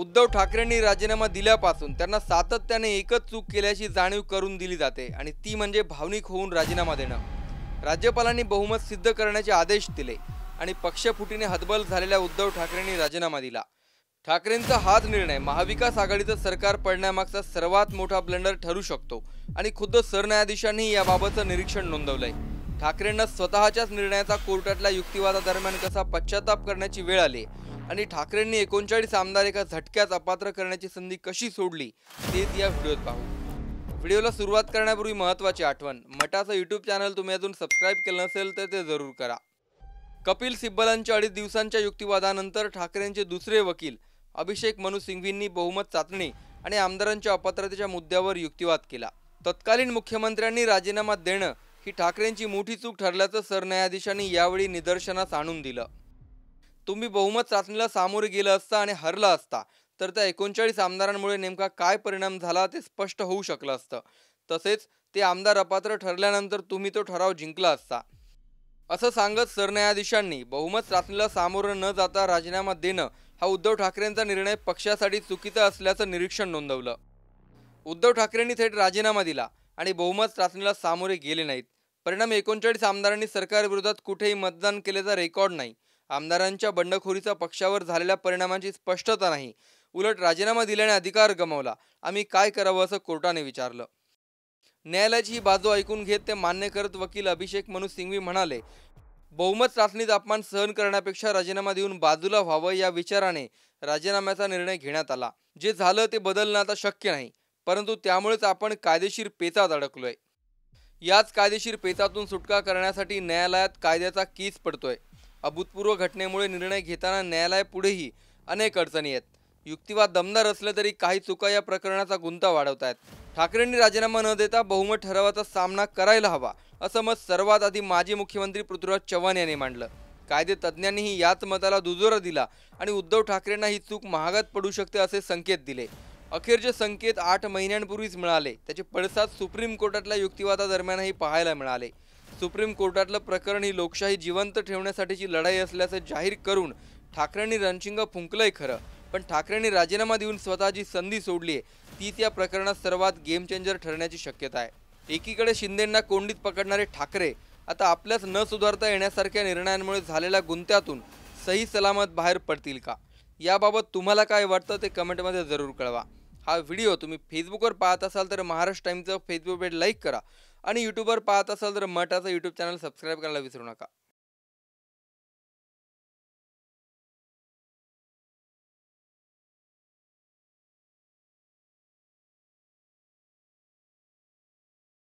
उद्धव ठाकरेंनी राजीनामा दिल्यापासून त्यांना सातत्याने एकच चूक केल्याची जाणीव करून दिली जाते आणि ती म्हणजे भावनिक होऊन राजीनामा देणं राज्यपालांनी बहुमत सिद्ध करण्याचे आदेश दिले आणि पक्षफुटीने हतबल झालेल्या उद्धव ठाकरेंनी राजीनामा दिला ठाकरेंचा हाच निर्णय महाविकास आघाडीचं सरकार पडण्यामागचा सर्वात मोठा ब्लंडर ठरू शकतो आणि खुद्द सरन्यायाधीशांनी याबाबतचं निरीक्षण नोंदवलंय ठाकरेंना स्वतःच्याच निर्णयाचा कोर्टातल्या युक्तिवादादरम्यान कसा पश्चाताप करण्याची वेळ आली आणि ठाकरेंनी एकोणचाळीस आमदार एका झटक्यात अपात्र करण्याची संधी कशी सोडली तेच या व्हिडिओत पाहू व्हिडिओला सुरुवात करण्यापूर्वी महत्त्वाची आठवण मटाचं यूट्यूब चॅनल तुम्ही अजून सबस्क्राईब केलं नसेल तर ते जरूर करा कपिल सिब्बलांच्या अडीच दिवसांच्या युक्तिवादानंतर ठाकरेंचे दुसरे वकील अभिषेक मनु सिंघवींनी बहुमत चाचणी आणि आमदारांच्या अपात्रतेच्या मुद्द्यावर युक्तिवाद केला तत्कालीन मुख्यमंत्र्यांनी राजीनामा देणं ही ठाकरेंची मोठी चूक ठरल्याचं सरन्यायाधीशांनी यावेळी निदर्शनास आणून दिलं तुम्ही बहुमत चाचणीला सामोरे गेलं असता आणि हरला असता तर त्या एकोणचाळीस आमदारांमुळे नेमका काय परिणाम झाला ते स्पष्ट होऊ शकलं असतं तसेच ते आमदार अपात्र ठरल्यानंतर तुम्ही तो ठराव जिंकला असता असं सांगत सरन्यायाधीशांनी बहुमत चाचणीला सामोरं न जाता राजीनामा देणं हा उद्धव ठाकरेंचा निर्णय पक्षासाठी चुकीचा असल्याचं निरीक्षण नोंदवलं उद्धव ठाकरेंनी थेट राजीनामा दिला आणि बहुमत चाचणीला सामोरे गेले नाहीत परिणाम एकोणचाळीस आमदारांनी सरकारविरोधात कुठेही मतदान केल्याचा रेकॉर्ड नाही आमदारांच्या बंडखोरीचा पक्षावर झालेल्या परिणामांची स्पष्टता नाही उलट राजीनामा दिल्याने अधिकार गमावला आम्ही काय करावं असं कोर्टाने विचारलं न्यायालयाची ही बाजू ऐकून घेत ते मान्य करत वकील अभिषेक मनु सिंघवी म्हणाले बहुमत चाचणीत अपमान सहन करण्यापेक्षा राजीनामा देऊन बाजूला व्हावं या विचाराने राजीनाम्याचा निर्णय घेण्यात आला जे झालं ते बदलणं आता शक्य नाही परंतु त्यामुळेच आपण कायदेशीर पेचात अडकलोय याच कायदेशीर पेचातून सुटका करण्यासाठी न्यायालयात कायद्याचा कीच पडतोय अभूतपूर्व घटनेमुळे निर्णय घेताना न्यायालयापुढेही अनेक अडचणी आहेत युक्तिवाद दमदार असलं तरी काही चुका या प्रकरणाचा गुंता वाढवत आहेत ठाकरेंनी राजीनामा न देता बहुमत ठरावाचा सामना करायला हवा असं मत सर्वात आधी माजी मुख्यमंत्री पृथ्वीराज चव्हाण यांनी मांडलं कायदे तज्ज्ञांनीही याच मताला दुजोरा दिला आणि उद्धव ठाकरेंना ही चूक महागात पडू शकते असे संकेत दिले अखेरचे संकेत आठ महिन्यांपूर्वीच मिळाले त्याचे पडसाद सुप्रीम कोर्टातल्या युक्तिवादादरम्यानही पाहायला मिळाले सुप्रीम कोर्टातलं प्रकरण ही लोकशाही जिवंत ठेवण्यासाठीची लढाई असल्याचं जाहीर करून ठाकरेंनी रणशिंग फुंकलंय खरं पण ठाकरेंनी राजीनामा देऊन स्वतःची संधी सोडली आहे तीच त्या प्रकरणात सर्वात गेम चेंजर ठरण्याची शक्यता आहे एकीकडे शिंदेंना कोंडीत पकडणारे ठाकरे आता आपल्याच न सुधारता येण्यासारख्या निर्णयांमुळे झालेल्या गुंत्यातून सही सलामत बाहेर पडतील का याबाबत तुम्हाला काय वाटतं ते कमेंटमध्ये जरूर कळवा हा व्हिडिओ तुम्ही फेसबुकवर पाहत असाल तर महाराष्ट्र टाईमचं फेसबुक पेज लाईक करा आणि यूट्यूबवर पाहत असाल तर मठाचं यूट्यूब चॅनल सबस्क्राईब करायला विसरू नका